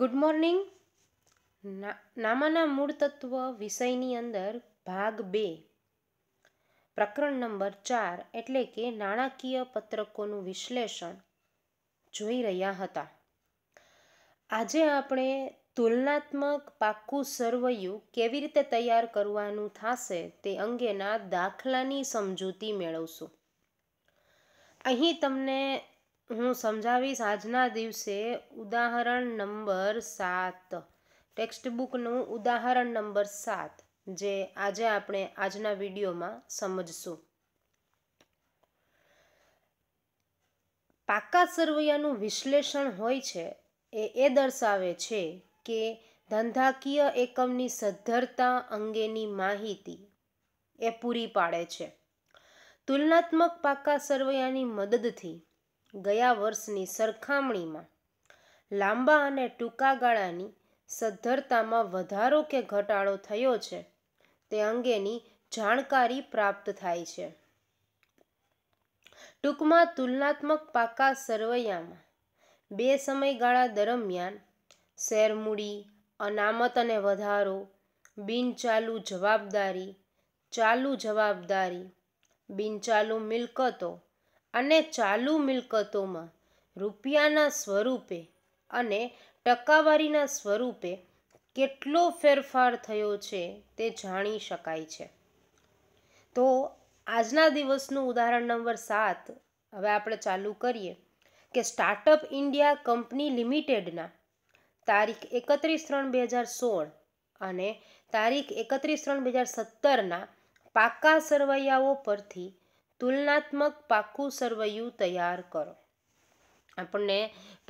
good morning નામાના મૂળ તત્વ વિષયની અંદર ભાગ બે પ્રકરણ નંબર ચાર એટલે કે નાણાકીય પત્રકોનું વિશ્લેષણ જોઈ રહ્યા હતા આજે આપણે તુલનાત્મક પાક્કું સરવૈયું કેવી રીતે તૈયાર કરવાનું થશે તે અંગેના દાખલાની સમજૂતી મેળવશું અહીં તમને હું સમજાવીશ આજના દિવસે ઉદાહરણ નંબર સાત ટેક્સ્ટબુકનું ઉદાહરણ નંબર સાત જે આજે આપણે આજના વિડીયોમાં સમજશું પાક્કા સરવૈયાનું વિશ્લેષણ હોય છે એ એ દર્શાવે છે કે ધંધાકીય એકમની સદ્ધરતા અંગેની માહિતી એ પૂરી પાડે છે તુલનાત્મક પાકા સરવૈયાની મદદથી ગયા વર્ષની સરખામણીમાં લાંબા અને ટૂંકા ગાળાની સદ્ધરતામાં વધારો કે ઘટાડો થયો છે તે અંગેની જાણકારી પ્રાપ્ત થાય છે ટૂંકમાં તુલનાત્મક પાકા સરવૈયામાં બે સમયગાળા દરમિયાન શેરમૂડી અનામત અને વધારો બિનચાલુ જવાબદારી ચાલુ જવાબદારી બિનચાલુ મિલકતો અને ચાલુ મિલકતોમાં રૂપિયાના સ્વરૂપે અને ટકાવારીના સ્વરૂપે કેટલો ફેરફાર થયો છે તે જાણી શકાય છે તો આજના દિવસનું ઉદાહરણ નંબર સાત હવે આપણે ચાલુ કરીએ કે સ્ટાર્ટઅપ ઇન્ડિયા કંપની લિમિટેડના તારીખ એકત્રીસ ત્રણ બે હજાર સોળ અને તારીખ એકત્રીસ ત્રણ બે હજાર સત્તરના પાકા સરવૈયાઓ પરથી તુલનાત્મક પાકું સરવૈયું તૈયાર કરો આપણને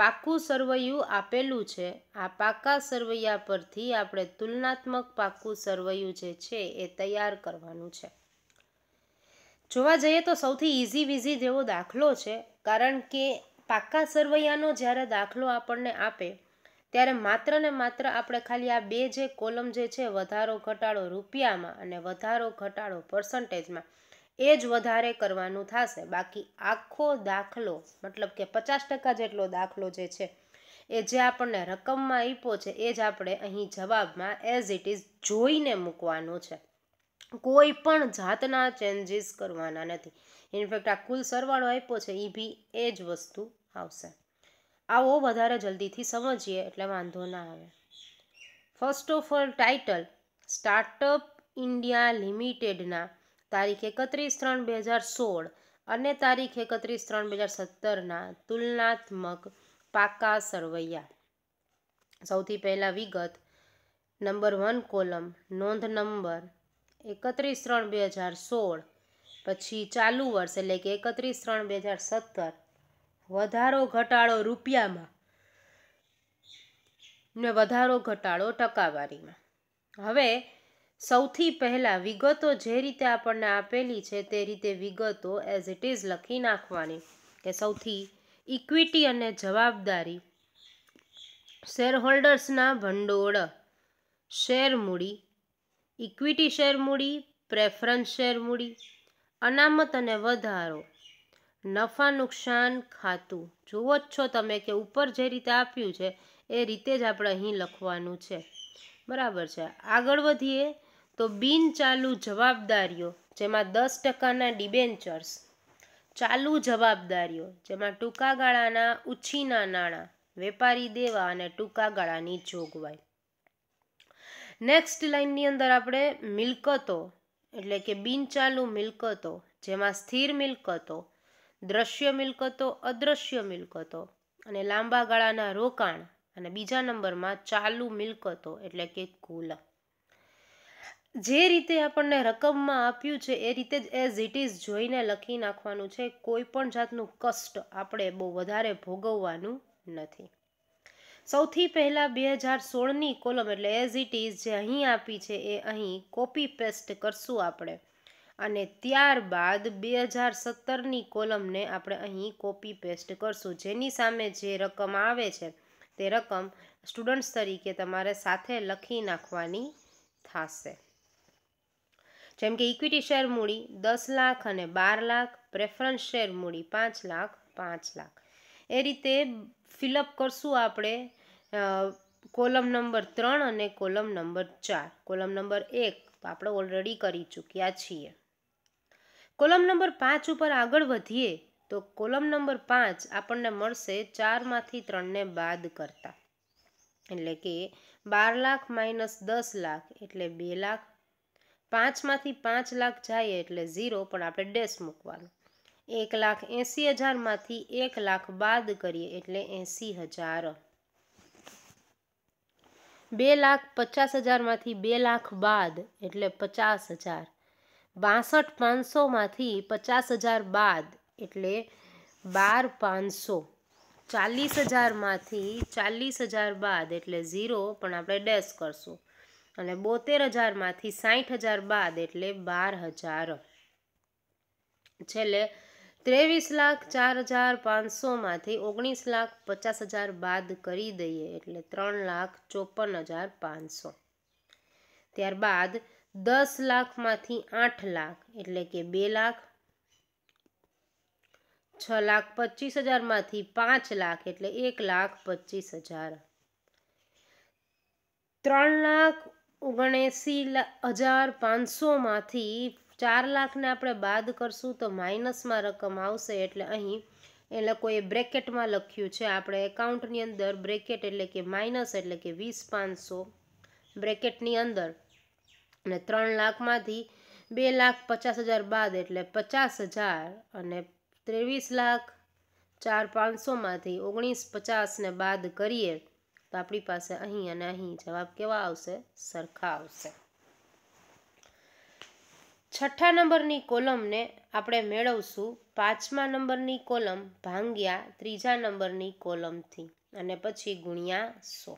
પાકું સરવૈયું આપેલું છે આ પાકા સર્વૈયા પરથી આપણે તુલનાત્મક પાકું સરવૈયું જે છે એ તૈયાર કરવાનું છે જોવા જઈએ તો સૌથી ઇઝી વિઝી જેવો દાખલો છે કારણ કે પાકા સર્વૈયાનો જ્યારે દાખલો આપણને આપે ત્યારે માત્ર ને માત્ર આપણે ખાલી આ બે જે કોલમ જે છે વધારો ઘટાડો રૂપિયામાં અને વધારો ઘટાડો પર્સન્ટેજમાં એ જ વધારે કરવાનું થશે બાકી આખો દાખલો મતલબ કે પચાસ ટકા જેટલો દાખલો જે છે એ જે આપણને રકમમાં આપ્યો છે એ જ આપણે અહીં જવાબમાં એઝ ઇટ ઇઝ જોઈને મૂકવાનો છે કોઈ પણ જાતના ચેન્જીસ કરવાના નથી ઇનફેક્ટ આ કુલ સરવાળો આપ્યો છે એ બી એ જ વસ્તુ આવશે આવો વધારે જલ્દીથી સમજીએ એટલે વાંધો ના આવે first of all title startup India લિમિટેડના તારીખ એકત્રીસ ત્રણ બે હજાર સોળ અને તારીખ એકત્રીસ ત્રણ બે હજાર સત્તરના તુલનાત્મક પાકા સરવૈયા સૌથી પહેલાં વિગત નંબર વન કોલમ નોંધ નંબર એકત્રીસ ત્રણ બે હજાર સોળ પછી ચાલુ વર્ષ એટલે કે એકત્રીસ ત્રણ બે હજાર સત્તર વધારો ઘટાડો રૂપિયામાં ને વધારો ઘટાડો ટકાવારીમાં હવે સૌથી પહેલાં વિગતો જે રીતે આપણને આપેલી છે તે રીતે વિગતો એઝ ઇટ ઇઝ લખી નાખવાની કે સૌથી ઇક્વિટી અને જવાબદારી શેરહોલ્ડર્સના ભંડોળ શેર મૂડી ઇક્વિટી શેર મૂડી પ્રેફરન્સ શેર મૂડી અનામત અને વધારો નફા નુકસાન ખાતું જુઓ જ છો તમે કે ઉપર જે રીતે આપ્યું છે એ રીતે જ આપણે અહીં લખવાનું છે બરાબર છે આગળ વધીએ તો બિનચાલુ જવાબદારીઓ જેમાં દસ ટકાના ડિબેન્ચર્સ ચાલુ જવાબદારીઓ જેમાં ટૂંકા ગાળાના ઉછીના નાણાં વેપારી દેવા અને ટૂંકા ગાળાની જોગવાઈ નેક્સ્ટ લાઇનની અંદર આપણે મિલકતો એટલે કે બિનચાલુ મિલકતો જેમાં સ્થિર મિલકતો દ્રશ્ય મિલકતો અદ્રશ્ય મિલકતો અને લાંબા ગાળાના રોકાણ અને બીજા નંબરમાં ચાલુ મિલકતો એટલે કે કુલક જે રીતે આપણને રકમમાં આપ્યું છે એ રીતે જ એઝ ઇટ ઇઝ જોઈને લખી નાખવાનું છે કોઈ પણ જાતનું કષ્ટ આપણે બહુ વધારે ભોગવવાનું નથી સૌથી પહેલાં બે હજાર સોળની કોલમ એટલે એઝ ઇટ ઇઝ જે અહીં આપી છે એ અહીં કોપી પેસ્ટ કરશું આપણે અને ત્યારબાદ બે હજાર સત્તરની કોલમને આપણે અહીં કોપી પેસ્ટ કરશું જેની સામે જે રકમ આવે છે તે રકમ સ્ટુડન્ટ્સ તરીકે તમારે સાથે લખી નાખવાની થશે જેમ કે ઇક્વિટી શેર મૂડી દસ લાખ અને બાર લાખ પ્રેફરન્સ શેર મૂડી પાંચ લાખ પાંચ લાખ એ રીતે ફિલઅપ કરશું આપણે કોલમ નંબર ત્રણ અને કોલમ નંબર ચાર કોલમ નંબર એક તો આપણે ઓલરેડી કરી ચૂક્યા છીએ કોલમ નંબર પાંચ ઉપર આગળ વધીએ તો કોલમ નંબર પાંચ આપણને મળશે ચારમાંથી ત્રણને બાદ કરતા એટલે કે બાર લાખ માઇનસ દસ લાખ એટલે બે લાખ પાંચમાંથી પાંચ લાખ જાય એટલે ઝીરો પણ આપણે ડેશ મૂકવાનું એક લાખ એંસી હજારમાંથી એક લાખ બાદ કરીએ એટલે એંસી હજાર બે લાખ પચાસ હજારમાંથી બે લાખ બાદ એટલે પચાસ હજાર બાસઠ પાંચસોમાંથી પચાસ હજાર બાદ એટલે બાર પાંચસો ચાલીસ હજારમાંથી ચાલીસ હજાર બાદ એટલે ઝીરો પણ આપણે ડેશ કરશું અને બોતેર હજારમાંથી સાઠ હજાર બાદ એટલે બાર હજાર છેલ્લે ત્રેવીસ લાખ ચાર હજાર પાંચસોમાંથી ઓગણીસ લાખ પચાસ હજાર બાદ કરી દઈએ એટલે ત્રણ લાખ ચોપન હજાર પાંચસો ત્યારબાદ દસ લાખમાંથી આઠ લાખ એટલે કે બે લાખ છ લાખ પચીસ હજારમાંથી પાંચ લાખ એટલે એક લાખ પચીસ હજાર ત્રણ લાખ ઓગણએંસી હજાર પાંચસોમાંથી ચાર લાખને આપણે બાદ કરશું તો માઇનસમાં રકમ આવશે એટલે અહીં એ લોકોએ બ્રેકેટમાં લખ્યું છે આપણે એકાઉન્ટની અંદર બ્રેકેટ એટલે કે માઇનસ એટલે કે વીસ પાંચસો બ્રેકેટની અંદર અને ત્રણ લાખમાંથી બે લાખ પચાસ હજાર બાદ એટલે પચાસ હજાર અને ત્રેવીસ લાખ ચાર પાંચસોમાંથી ઓગણીસ પચાસને બાદ કરીએ તો આપણી પાસે અહીં અને અહીં જવાબ કેવા આવશે સરખા આવશે છઠ્ઠા નંબરની કોલમને આપણે મેળવશું પાંચમા નંબરની કોલમ ભાંગ્યા ત્રીજા નંબરની કોલમથી અને પછી ગુણ્યા સો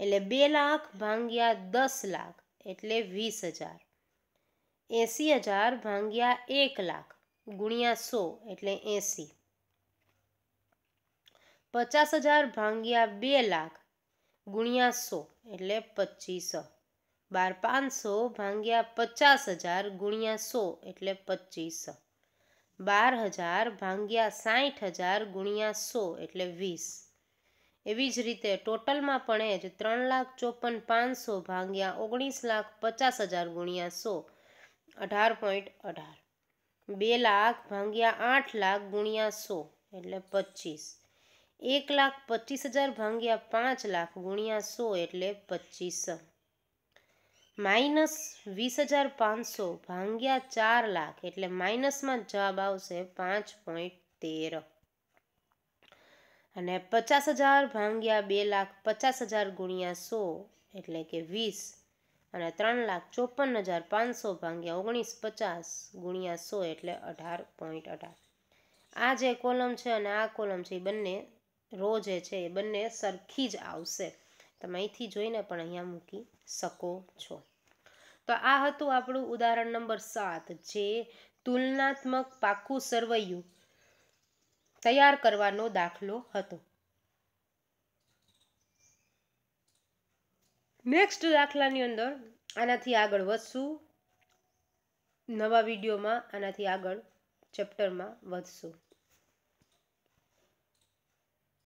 એટલે બે લાખ ભાંગ્યા દસ લાખ એટલે વીસ હજાર એંસી હજાર ભાંગ્યા એક લાખ ગુણ્યા સો એટલે એંસી પચાસ હજાર ભાંગ્યા બે લાખ ગુણ્યા સો એટલે પચીસો બાર પાંચસો ભાંગ્યા પચાસ હજાર ગુણ્યા સો એટલે પચીસો બાર હજાર ભાંગ્યા સાઠ હજાર ગુણ્યા સો એટલે વીસ એવી જ રીતે ટોટલમાં પણ એ જ ત્રણ લાખ ચોપન પાંચસો ભાંગ્યા ઓગણીસ લાખ પચાસ હજાર ગુણ્યા સો અઢાર પોઈન્ટ અઢાર બે લાખ ભાંગ્યા આઠ લાખ ગુણ્યા સો એટલે પચીસ એક લાખ પચીસ હજાર ભાંગ્યા પાંચ લાખ ગુણ્યા સો એટલે પચીસ માઇનસ વીસ હજાર પાંચસો ભાંગ્યા ચાર લાખ એટલે માઇનસમાં જવાબ આવશે પાંચ પોઈન્ટ તેર અને પચાસ હજાર ભાંગ્યા બે લાખ પચાસ હજાર ગુણ્યા સો એટલે કે વીસ અને ત્રણ લાખ ચોપન હજાર પાંચસો ભાંગ્યા ઓગણીસ પચાસ ગુણ્યા સો એટલે અઢાર પોઈન્ટ અઢાર આ જે કોલમ છે અને આ કોલમ છે એ બંને રો જે છે એ બંને સરખી જ આવશે તમે અહીંથી જોઈને પણ અહીંયા મૂકી શકો છો તો આ હતું આપણું ઉદાહરણ નંબર સાત જે તુલનાત્મક પાકું સરવૈયું તૈયાર કરવાનો દાખલો હતો નેક્સ્ટ દાખલાની અંદર આનાથી આગળ વધશું નવા વિડીયોમાં આનાથી આગળ ચેપ્ટરમાં વધશું